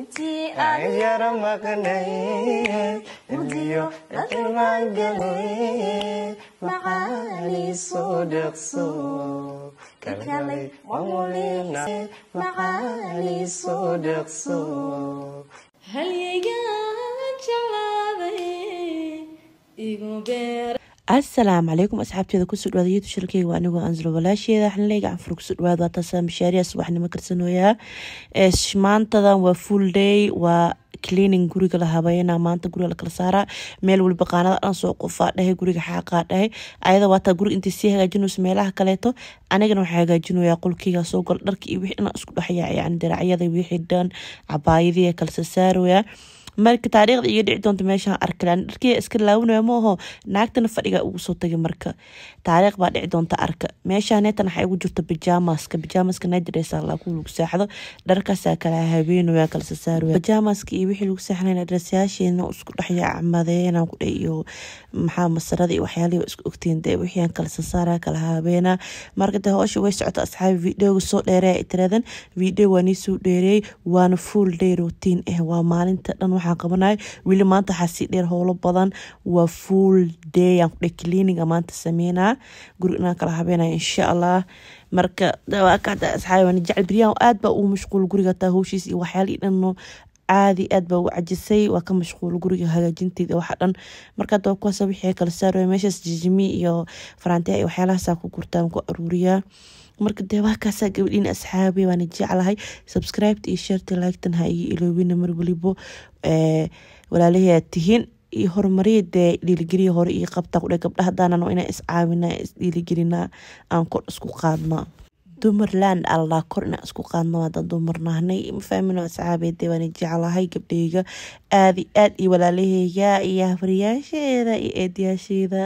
Inti ay yaram maganay Udiyo at maganay Makali sodakso Kakalay mamulina Makali sodakso Hal yaga jaladay Igu ber asalaamu calaykum asxaabteeda kusoo dhawaada youtub sharkeyga waa anigoo anslo walaasheeda xanley gacan fur kusoo dhawaada waa taasaa mashaariya subaxnimo karsanooyaa eh, maantadan waa full day waa cleaning guriga la habeynaa maanta guriga lakala saaraa meel waliba qaanada dhan soo qofaa dhahay guriga xaaqaa dhahay ayada waataa guriga intay sii hagaajinayso meelaha kaleeto anigana waxaa hagaajinayaa qolkeyga soo gol dharka iyo wixii dhan isku dhexyaac yani diracyada wixii dhan cabaayadii kala sasaarayaa marka taariikhda iga dhici doonta meesha arkalan dharkiya iska laawanaya ma naagtana fadhiga ugu soo tagay marka taariikh baa dhici doonta arka meesha neetan waxaa jirta bajamaska bajamaska nigeriasa laaku lagu saaxdo dharkaasaa ah, kala habeenaya kala sasaaraya bajamaska iyo wixii lagu saaxnayna dharsayaasheena isku dhexyacmadeena kudhe iyo maxaa masarada iyo waxyaalihi isku ogtiin dee wixii kala sasaara ah, kala habeena marka dee howsha way socota asxaabi videoga soo dheereya tiradan video waa nii soo dheereeyey waana full day routine eh waa maalinta dhan wax waxaan qabanahay weli maanta waxaa sii dheer howlo badan waa full day aan kudhe cleaninga maanta sameynaa guri inaan kala habeenaya insha allah marka asxaabani jacel biryahan aad baa ugu mashquul guriga taa howshiis iyo waxyaalii dhanno caadi aad baa ugu cajisay waa ka mashquul guriga hagaajinteeda waxa dhan marka adaba kuwaasa wixii kala saaraya meeshaas jijimi iyo faraantiya iyo waxyaalahaasa ku gurtaan ku aruuriyaa marka dee waa kaasaa gabadhiina asxaabi waana jeclahay subscribeta iyo sheerta laagtan ha iyo iloobina walibo walaalahead tihiin iyo horumariya dee dhiiligeliya hore iyo qabtaa kudhe gabdhaha haddaanano inaa iscaawinaa isdhiiligelinaa aan kor isku qaadnaa dumarland allaa kor inaa isku qaadna waa dad dumar nahnay mafaamin oo asxaabeedee waana jeclahay gabdheyga aada aad iyo walaalaheyga iyo hafariyaasheeda iyo eedayaasheeda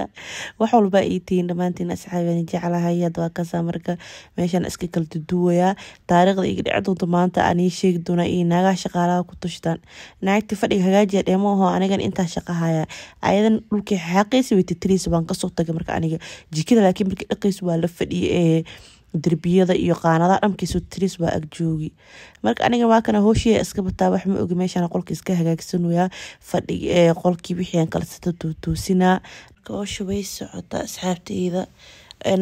wax walba ii tihiin dhammaantiin asxaabi waana jeclahay hadda waa marka meeshaan iska kala duduwayaa taariikhda iga dhici doonta maanta anii sheegi doona iyo naagaha shaqaalaha ku tushtaan naagti fadhiga hagaajiya dheemo ahoo anigan intaa shaqahaya ayadan dhulkii xaqaysa weytitiriisa baan kasoo tagay marka aniga jikada laakiin markii dhaqaysa waa la fadhiya ee derbiyada iyo qaanada dhamkiisu tris waa agjoogi marka aniga waa kana hooshiya iska bataa wax ma ogi meeshaan qolka iska hagaagsanaya fadhi qolkii wixii aan kala sata tuutuusinaa hoosha way socotaa asxaabteyda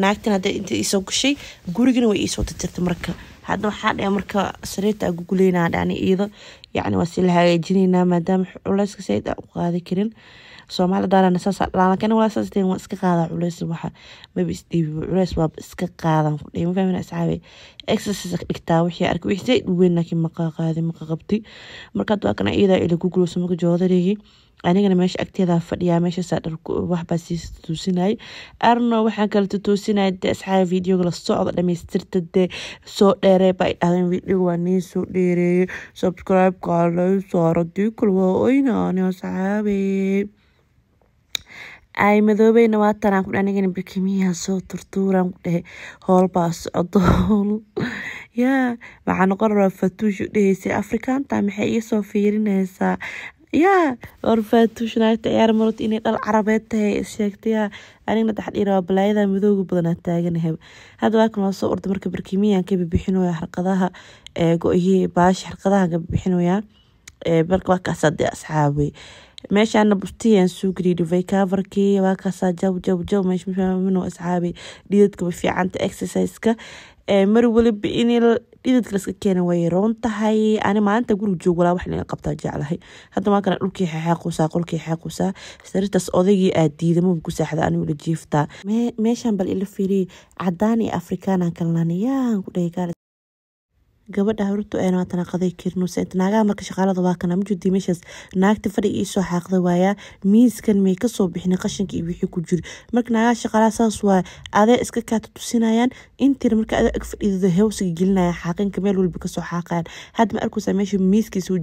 naagtan hadda inta iisoo gashay gurigana way iisoo tirtirta marka hadda waxaa dhee marka sariirta aa guguleyna dhani yacni waa si la hagaajinaynaa maadaama culeyska sayid aan u qaadi karin soomali daalana saasa dhalaalankana walaa saas den waan iska qaadaa culeys waxa maba isdhiibi culeys waa iska qaadan ku dhihi ma asxaabe exercise ka dhigtaa wixii arki wixii zaid weyn laakiin maqaqaadi maqaqabti marka hadda akana iyadaa ila guguloosa marka joodaleeyi anigana meesha agteeda fadhiyaa meeshaasa dhar waxbaa sii tuusinayay arno waxaan kala tutuusinaya dee asxaaba videoga la socda dhamaystirta dee soo dheeree baa idhahdeen videoga waa nii soo dheereeyey subscribe-ka lagu saaro dii kul ay madoobeyna waa tanaan kudhe anigana barkimiyaa soo turtuuraan ku dhehe hoolbaa socdo hool yaa waxaa noqon rabaa fatuush u dheheysay afrikaanta maxay igasoo fiirinaysaa yaa war faatuushnaaita ciyaar marod inay dhal carabeed tahay sheegtayaa anigna dhexdhiiraa balaayada madooga badanaa taaganahay hadda waakan waa soo orda marka barkimiyaan ka bibixinooya xarqadaha go-yi baashi xarqadaha ka bibixinooyaa marka waa kaasaa asxaabay meeshaana bustiyaan suugriidhi vakavarkii waa kaasaa jaw jaw jaw meeshmino asxaabay dhidadkaba fiicanta exerciseka mar waliba in dhidadka laska keena way roon tahay ani maalinta guriga joog walaa wax inaga qabtaa jeclahay hadda maa kana dhulkii xeexaaquusaa qolkii xeexuusaa sariirtaas odaygii aad diidamaba ku saaxda anigu la jiiftaa meeshaan bal ila fiiriye cadaan iyo afrikaan kalnaan yaan ku dhahay gabadha horto ee waa tanaqaday naagaha marka shaqaalada waa kana ma meeshaas naagta fadhiga iisoo xaaqday waayaa miiskan may kasoo bixin qashinka iyo wixii ku jiri marka naagaha shaqaalaha saas waa adee iska kaata tusinayaan intiina marka adee ag fadhiidada hewsiga gelinaya xaaqinka meel walba kasoo xaaqayan hadda ma arkaysaa meesha miiskii soo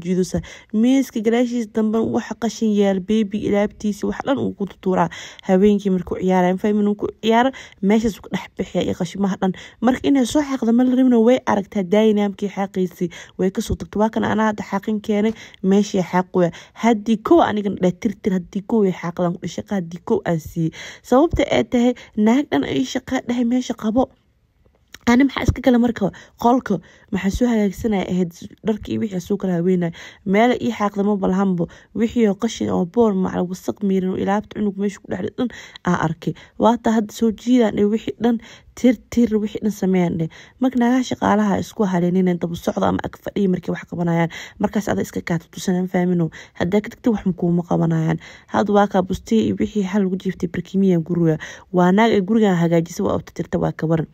miiska gadaashiis dambe waxa qashin yaal beebi ilaabtiisa wax dhan uu ku tutuuraa habeenkii markuu ciyaaraya mafahmin ku ciyaaro meeshaas ku dhex bixiya iyo qashimaha dhan marka inay soo xaaqda ma la rabino way aragtaa daayinaam habeenkii xaaqiisii way kasoo tagto waa kana anaa hadda xaaqin keenay meeshii xaaqoya haddii kow anigana dheh tirtir haddii kow way xaaqadaan kudhe shaqa haddii kow aan siiyey sababta ee tahay naag dhan ay shaqa dhahay meesha qabo ani maxaa iska kale marka qolka maxaa soo hagaagsanaya ahayd dharka iyo wixii suu kala haweenaya meela ii xaaqdama balhanbo wixii oo qashin oo boor macal wasaq miiran oo ilaabta cunug meesha ku dhexdhe dhan aan arkay waata hadda soo jiidaan ee wixii dhan tir wixii dhan sameeyaan dhe marka naagaha shaqaalaha isku haleenineen daba socda ama ag markay wax qabanayaan markaas ada iska kaata tusanaan faamino haddaa ka wax makuuma qabanayaan had waa bustiya iyo wixii xal lagu jiiftay barkimiyaan guruga waa naag ee gurigan hagaajisa waa utatirta waa kabaran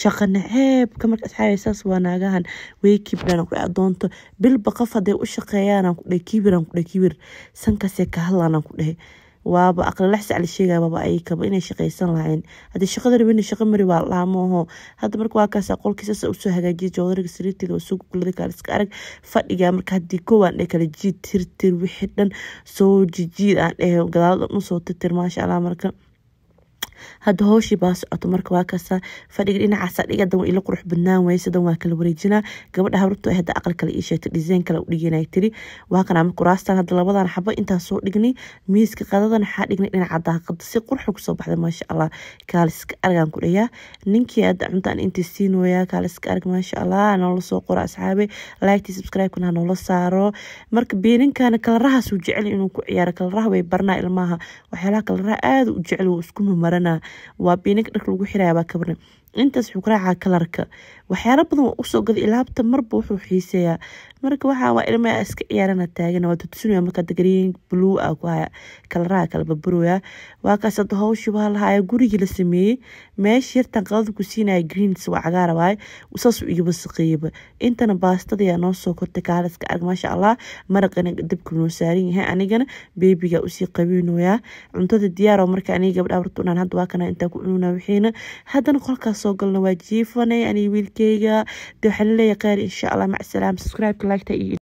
shaqa naceebka marka asxaabay saas waa naagahan way kibiraan ku adoonto bilba qof haday u shaqeeyaan ku dhahay kibiraan kibir sankaasee ka hadlaan ku waaba aqlalaxsi ala sheegaya waaba ayakaba inay shaqaysan lahayn haddii shaqada rabin shaqa mari waa lahaa hadda marka waa kaasa usoo hagaajiyay joodariga sariirteeda waa soo guglada kaaliska arag fadhiga marka haddii koowaan dhehe kala jiid tirtir wixii dhan soo jijiid aan dhehe gadaalada usoo tirtir maasha allah marka hada hooshii baa socoto marka waa kaasa fadhiga dhinacaasa dhigadan waa ila qurux badnaan waay sidan waa kala wareejinaa gabadha habrabtu hadda aqal kale ii sheegtay dhiseen kale u dhiganay tiri waa kuraastan hadda labadan xabo intaa dhignay miiska qadadan waxaa dhignay dhinaca daaqada si qurxa kusoo baxday maasha allah kaaliska argaan ku dhayaa ninkii hadda cuntaan intii siin wayaa kaaliska arg maasha allah noola soo qoro asxaabe laagtii subscribe noola saaro marka beeninkaana kalarahaas uu jecel inuu ku ciyaaro kalaraha way baranaa ilmaha waxyaalaha kalaraha aada u jecel wuu isku mamaran waa biina dhar lagu xiraya baa ka intaas wuxuu ku raacaa kalarka waxyaala badan waa usoo gaday ilaabta marba wuxuu xiiseeyaa marka waxaa waa iska ciyaarana taagana waa tutusinaya marka dagreen blue ah ku haya kalaraha kala baburooya waa kaas hadda hawshiiba halahaya gurigii la sameeyey meesha yartan qadada ku siinaya greens waa cagaara waaye saasuu iga wasaqeeyaba intana baastada ayaa noo soo kortay kaaliska arg maasha allah maraqana dabka noo saaran yahay anigana beebiga usii qabiinooyaa cuntada diyaar marka aniga gabdha warta unaan hadda waa kana intaa ku cununa wixiina haddana qolkaas soo galna waa jiifanay aniga wiilkeyga dee waxaa laleeyahay kheyr insha allah macsalaam subscribe-ka iyo